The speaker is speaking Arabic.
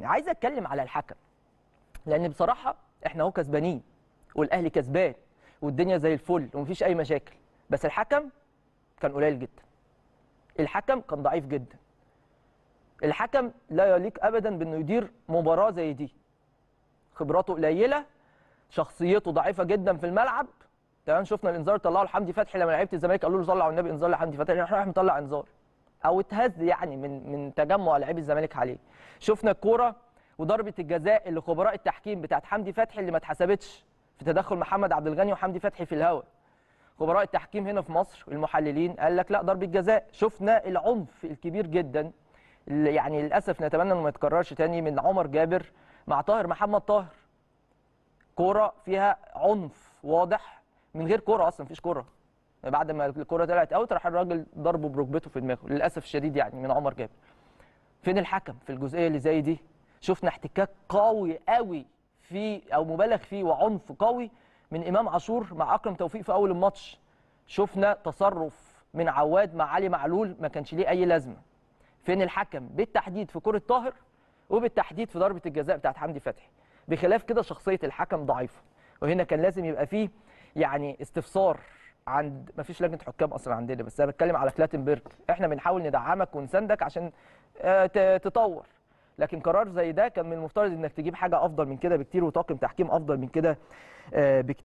يعني عايز اتكلم على الحكم لان بصراحه احنا اهو كسبانين والاهلي كسبان والدنيا زي الفل ومفيش اي مشاكل بس الحكم كان قليل جدا الحكم كان ضعيف جدا الحكم لا يليق ابدا بانه يدير مباراه زي دي خبراته قليله شخصيته ضعيفه جدا في الملعب تمام شفنا الانذار طلعه لحمدي فتحي لما لعيبه الزمالك قالوا له طلعوا النبي انذار لحمدي فتحي رايحين مطلع انذار او اتهز يعني من من تجمع لاعبي الزمالك عليه شفنا الكوره وضربه الجزاء اللي خبراء التحكيم بتاعت حمدي فتحي اللي ما اتحسبتش في تدخل محمد عبد الغني وحمدي فتحي في الهواء خبراء التحكيم هنا في مصر المحللين قال لك لا ضربه جزاء شفنا العنف الكبير جدا اللي يعني للاسف نتمنى انه ما يتكررش تاني من عمر جابر مع طاهر محمد طاهر كوره فيها عنف واضح من غير كوره اصلا مفيش كوره بعد ما الكره طلعت اوت راح الراجل ضربه بركبته في دماغه للاسف الشديد يعني من عمر جابر فين الحكم في الجزئيه اللي زي دي شفنا احتكاك قوي قوي في او مبالغ فيه وعنف قوي من امام عاشور مع اكرم توفيق في اول الماتش شفنا تصرف من عواد مع علي معلول ما كانش ليه اي لازمه فين الحكم بالتحديد في كره طاهر وبالتحديد في ضربه الجزاء بتاعت حمدي فتحي بخلاف كده شخصيه الحكم ضعيفه وهنا كان لازم يبقى فيه يعني استفسار عند ما فيش لجنه حكام اصلا عندنا بس انا بتكلم على كلاتنبرج احنا بنحاول ندعمك ونساندك عشان آه، تطور لكن قرار زي ده كان من المفترض انك تجيب حاجه افضل من كده بكتير وطاقم تحكيم افضل من كده آه، بكتير